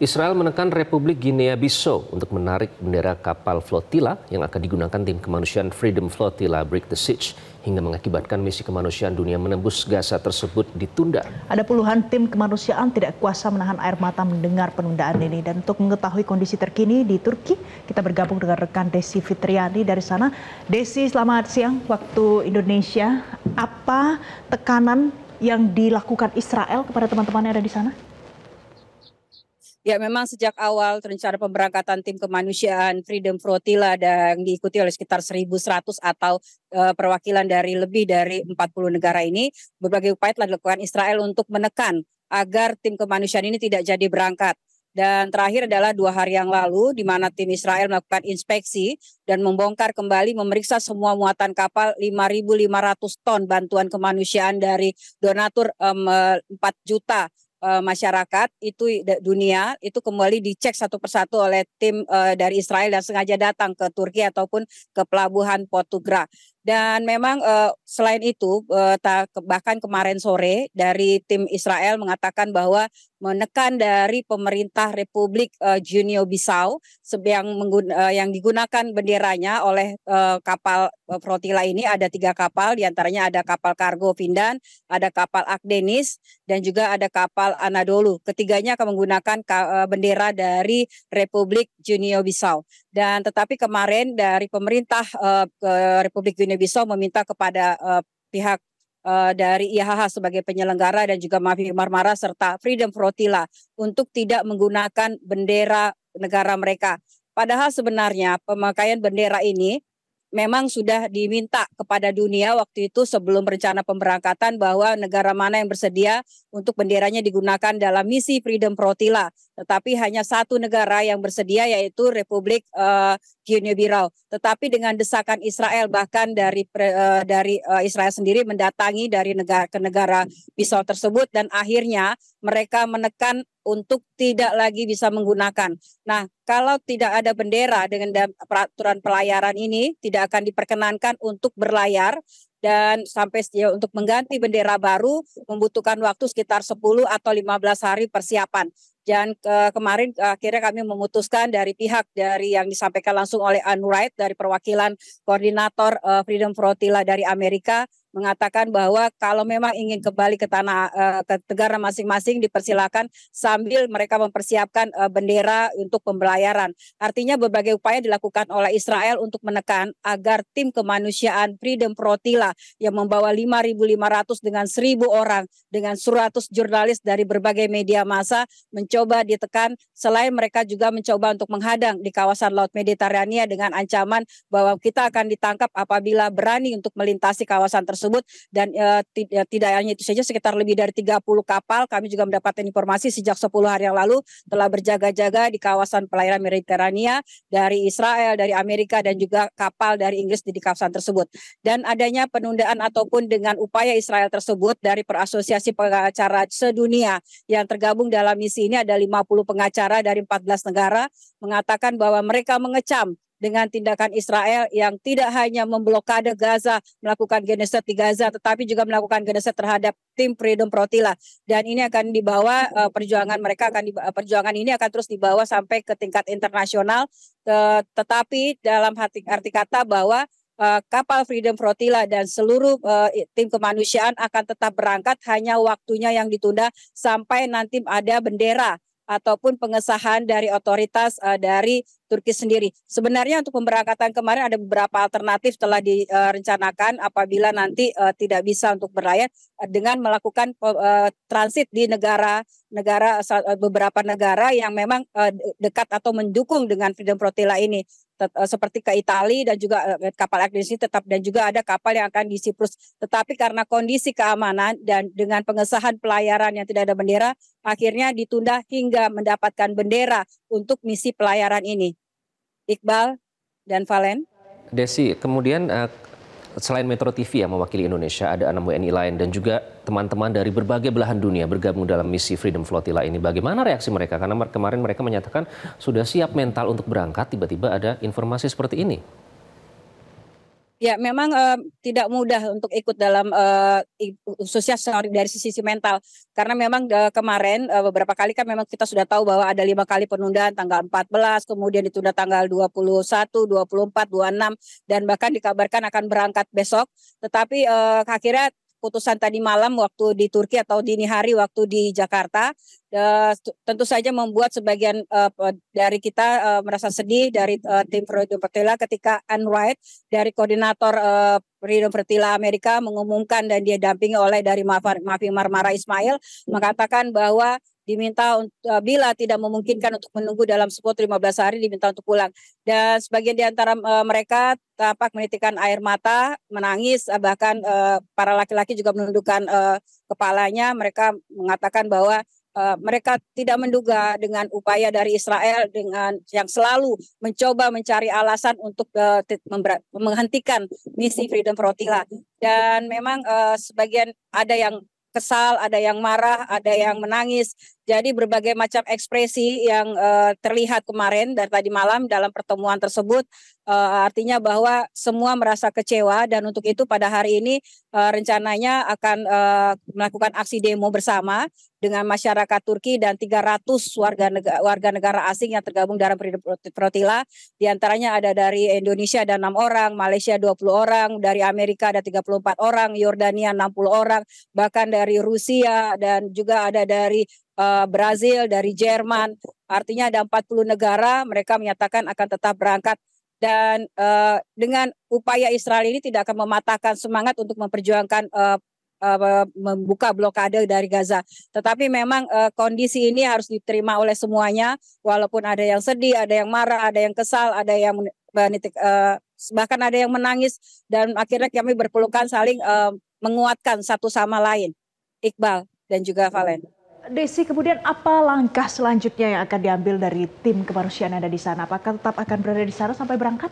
Israel menekan Republik Guinea-Bissau untuk menarik bendera kapal flotila yang akan digunakan tim kemanusiaan Freedom Flotilla Break the Siege hingga mengakibatkan misi kemanusiaan dunia menembus Gaza tersebut ditunda. Ada puluhan tim kemanusiaan tidak kuasa menahan air mata mendengar penundaan ini dan untuk mengetahui kondisi terkini di Turki kita bergabung dengan rekan Desi Fitriani dari sana. Desi, selamat siang waktu Indonesia. Apa tekanan yang dilakukan Israel kepada teman-teman yang ada di sana? Ya memang sejak awal rencana pemberangkatan tim kemanusiaan Freedom Flotilla dan diikuti oleh sekitar 1.100 atau e, perwakilan dari lebih dari 40 negara ini berbagai upaya telah dilakukan Israel untuk menekan agar tim kemanusiaan ini tidak jadi berangkat. Dan terakhir adalah dua hari yang lalu di mana tim Israel melakukan inspeksi dan membongkar kembali memeriksa semua muatan kapal 5.500 ton bantuan kemanusiaan dari donatur um, 4 eh, juta Eh, masyarakat itu dunia itu kembali dicek satu persatu oleh tim uh, dari Israel dan sengaja datang ke Turki ataupun ke pelabuhan Portugra. Dan memang uh, selain itu uh, bahkan kemarin sore dari tim Israel mengatakan bahwa menekan dari pemerintah Republik uh, Junio Bissau yang menggun, uh, yang digunakan benderanya oleh uh, kapal uh, ini ada tiga kapal diantaranya ada kapal kargo Vindan, ada kapal Akdenis dan juga ada kapal Anadolu. Ketiganya akan menggunakan uh, bendera dari Republik Junio Bissau dan tetapi kemarin dari pemerintah uh, Republik Junio Bissau meminta kepada uh, pihak uh, dari IHH sebagai penyelenggara dan juga Mavi Marmara serta Freedom Flotilla untuk tidak menggunakan bendera negara mereka. Padahal sebenarnya pemakaian bendera ini memang sudah diminta kepada dunia waktu itu sebelum rencana pemberangkatan bahwa negara mana yang bersedia untuk benderanya digunakan dalam misi Freedom Protila. Tetapi hanya satu negara yang bersedia yaitu Republik uh, Guinea Birau. Tetapi dengan desakan Israel bahkan dari uh, dari uh, Israel sendiri mendatangi dari negara ke negara pisau tersebut dan akhirnya mereka menekan untuk tidak lagi bisa menggunakan. Nah, kalau tidak ada bendera dengan peraturan pelayaran ini tidak akan diperkenankan untuk berlayar dan sampai ya, untuk mengganti bendera baru membutuhkan waktu sekitar 10 atau 15 hari persiapan. Dan ke kemarin akhirnya kami memutuskan dari pihak dari yang disampaikan langsung oleh Ann dari perwakilan koordinator uh, Freedom Flotilla dari Amerika mengatakan bahwa kalau memang ingin kembali ke tanah eh, ke negara masing-masing dipersilakan sambil mereka mempersiapkan eh, bendera untuk pembelayaran. Artinya berbagai upaya dilakukan oleh Israel untuk menekan agar tim kemanusiaan Freedom Protila yang membawa 5.500 dengan 1.000 orang dengan 100 jurnalis dari berbagai media massa mencoba ditekan selain mereka juga mencoba untuk menghadang di kawasan Laut Mediterania dengan ancaman bahwa kita akan ditangkap apabila berani untuk melintasi kawasan tersebut tersebut dan e, tidak hanya itu saja sekitar lebih dari 30 kapal kami juga mendapatkan informasi sejak 10 hari yang lalu telah berjaga-jaga di kawasan pelayaran Mediterania dari Israel, dari Amerika dan juga kapal dari Inggris di, di kawasan tersebut. Dan adanya penundaan ataupun dengan upaya Israel tersebut dari Perasosiasi Pengacara Sedunia yang tergabung dalam misi ini ada 50 pengacara dari 14 negara mengatakan bahwa mereka mengecam dengan tindakan Israel yang tidak hanya memblokade Gaza, melakukan genosida di Gaza, tetapi juga melakukan genosida terhadap tim Freedom Protila. Dan ini akan dibawa eh, perjuangan mereka akan eh, perjuangan ini akan terus dibawa sampai ke tingkat internasional. tetapi dalam arti, arti kata bahwa eh, kapal Freedom Flotilla dan seluruh tim kemanusiaan akan tetap berangkat hanya waktunya yang ditunda sampai nanti ada bendera ataupun pengesahan dari otoritas uh, dari Turki sendiri. Sebenarnya untuk pemberangkatan kemarin ada beberapa alternatif telah direncanakan apabila nanti eh, tidak bisa untuk berlayar dengan melakukan eh, transit di negara negara eh, beberapa negara yang memang dekat atau mendukung dengan Freedom Protila ini seperti ke Italia dan juga kapal ekspedisi tetap dan juga ada kapal yang akan di Siprus. Tetapi karena kondisi keamanan dan dengan pengesahan pelayaran yang tidak ada bendera, akhirnya ditunda hingga mendapatkan bendera untuk misi pelayaran ini. Iqbal dan Valen. Desi, kemudian eh, selain Metro TV yang mewakili Indonesia, ada enam WNI lain dan juga teman-teman dari berbagai belahan dunia bergabung dalam misi Freedom Flotilla ini. Bagaimana reaksi mereka? Karena kemarin mereka menyatakan sudah siap mental untuk berangkat, tiba-tiba ada informasi seperti ini. Ya, memang uh, tidak mudah untuk ikut dalam uh, khususnya dari sisi mental karena memang uh, kemarin uh, beberapa kali kan memang kita sudah tahu bahwa ada lima kali penundaan tanggal 14, kemudian ditunda tanggal 21, 24, 26 dan bahkan dikabarkan akan berangkat besok. Tetapi uh, akhirnya putusan tadi malam waktu di Turki atau dini hari waktu di Jakarta eh, tentu saja membuat sebagian eh, dari kita eh, merasa sedih dari tim Freedom Pertila ketika Anne Wright dari koordinator Freedom Pertila Amerika mengumumkan dan dia dampingi oleh dari Mafi Marmara Ismail mengatakan bahwa diminta uh, bila tidak memungkinkan untuk menunggu dalam 10 15 hari diminta untuk pulang. Dan sebagian di antara uh, mereka tampak menitikan air mata, menangis, e, bahkan uh, para laki-laki juga menundukkan uh, kepalanya. Mereka mengatakan bahwa Uh, mereka tidak menduga dengan upaya dari Israel dengan yang selalu mencoba mencari alasan untuk uh, menghentikan misi Freedom Frontier dan memang uh, sebagian ada yang kesal, ada yang marah, ada yang menangis. Jadi berbagai macam ekspresi yang uh, terlihat kemarin dari tadi malam dalam pertemuan tersebut uh, artinya bahwa semua merasa kecewa dan untuk itu pada hari ini Eh, rencananya akan uh, melakukan aksi demo bersama dengan masyarakat Turki dan 300 warga negara, warga negara asing yang tergabung dalam Protila. Di antaranya ada dari Indonesia ada 6 orang, Malaysia 20 orang, dari Amerika ada 34 orang, Yordania 60 orang, bahkan dari Rusia dan juga ada dari uh, Brazil, dari Jerman. Artinya ada 40 negara mereka menyatakan akan tetap berangkat dan uh, dengan upaya Israel ini tidak akan mematahkan semangat untuk memperjuangkan uh, uh, membuka blokade dari Gaza. Tetapi memang uh, kondisi ini harus diterima oleh semuanya, walaupun ada yang sedih, ada yang marah, ada yang kesal, ada yang uh, bahkan ada yang menangis dan akhirnya kami berpelukan saling uh, menguatkan satu sama lain. Iqbal dan juga Valen. Desi, kemudian apa langkah selanjutnya yang akan diambil dari tim kemanusiaan Anda di sana? Apakah tetap akan berada di sana sampai berangkat?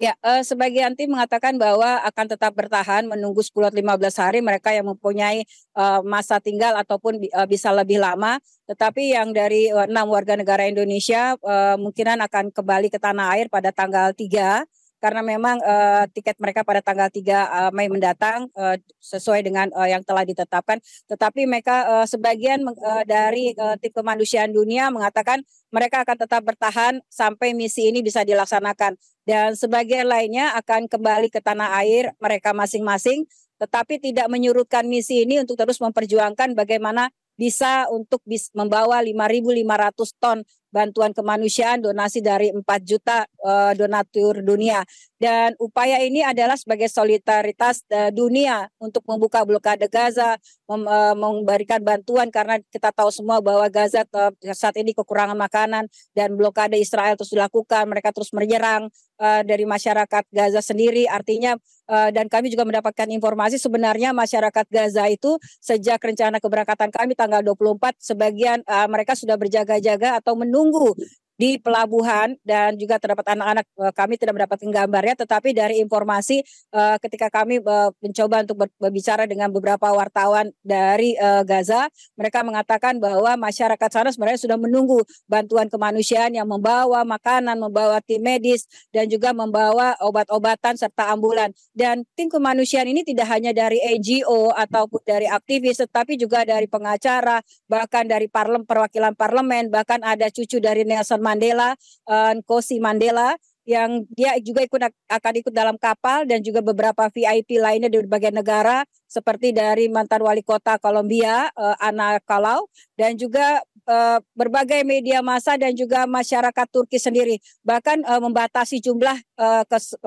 Ya, eh, sebagian tim mengatakan bahwa akan tetap bertahan menunggu 10 15 hari mereka yang mempunyai eh, masa tinggal ataupun eh, bisa lebih lama. Tetapi yang dari eh, enam warga negara Indonesia eh, mungkinan akan kembali ke tanah air pada tanggal 3 karena memang uh, tiket mereka pada tanggal 3 uh, eh, Mei mendatang uh, sesuai dengan uh, yang telah ditetapkan. Tetapi mereka uh, sebagian uh, dari uh, tim kemanusiaan dunia mengatakan mereka akan tetap bertahan sampai misi ini bisa dilaksanakan dan sebagian lainnya akan kembali ke tanah air mereka masing-masing tetapi tidak menyurutkan misi ini untuk terus memperjuangkan bagaimana bisa untuk bis, membawa 5.500 ton bantuan kemanusiaan donasi dari 4 juta uh, donatur dunia dan upaya ini adalah sebagai solidaritas uh, dunia untuk membuka blokade Gaza mem, uh, memberikan bantuan karena kita tahu semua bahwa Gaza uh, saat ini kekurangan makanan dan blokade Israel terus dilakukan mereka terus menyerang uh, dari masyarakat Gaza sendiri artinya uh, dan kami juga mendapatkan informasi sebenarnya masyarakat Gaza itu sejak rencana keberangkatan kami tanggal 24 sebagian uh, mereka sudah berjaga-jaga atau menunggu Tunggu di pelabuhan dan juga terdapat anak-anak eh, kami tidak mendapatkan gambarnya tetapi dari informasi eh, ketika kami eh, mencoba untuk berbicara dengan beberapa wartawan dari Gaza mereka mengatakan bahwa masyarakat sana sebenarnya sudah menunggu bantuan kemanusiaan yang membawa makanan, membawa tim medis dan juga membawa obat-obatan serta ambulan dan tim kemanusiaan ini tidak hanya dari NGO ataupun dari aktivis tetapi juga dari pengacara bahkan dari parlem perwakilan parlemen bahkan ada cucu dari Nelson Mandela, uh, eh, Nkosi Mandela yang dia juga ikut akan ikut dalam kapal dan juga beberapa VIP lainnya dari berbagai negara seperti dari mantan wali kota Kolombia uh, eh, Ana Kalau dan juga eh, berbagai media massa dan juga masyarakat Turki sendiri bahkan membatasi jumlah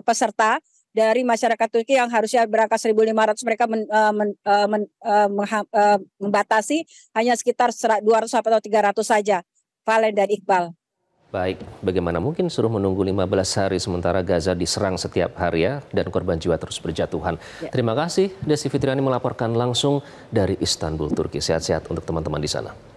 peserta dari masyarakat Turki yang harusnya berangkat 1.500 mereka men, uh, men, men, membatasi hanya sekitar 200 atau 300 saja. Valen dan Iqbal. Baik, bagaimana mungkin suruh menunggu 15 hari sementara Gaza diserang setiap hari ya dan korban jiwa terus berjatuhan. Ya. Terima kasih Desi Fitriani melaporkan langsung dari Istanbul, Turki. Sehat-sehat untuk teman-teman di sana.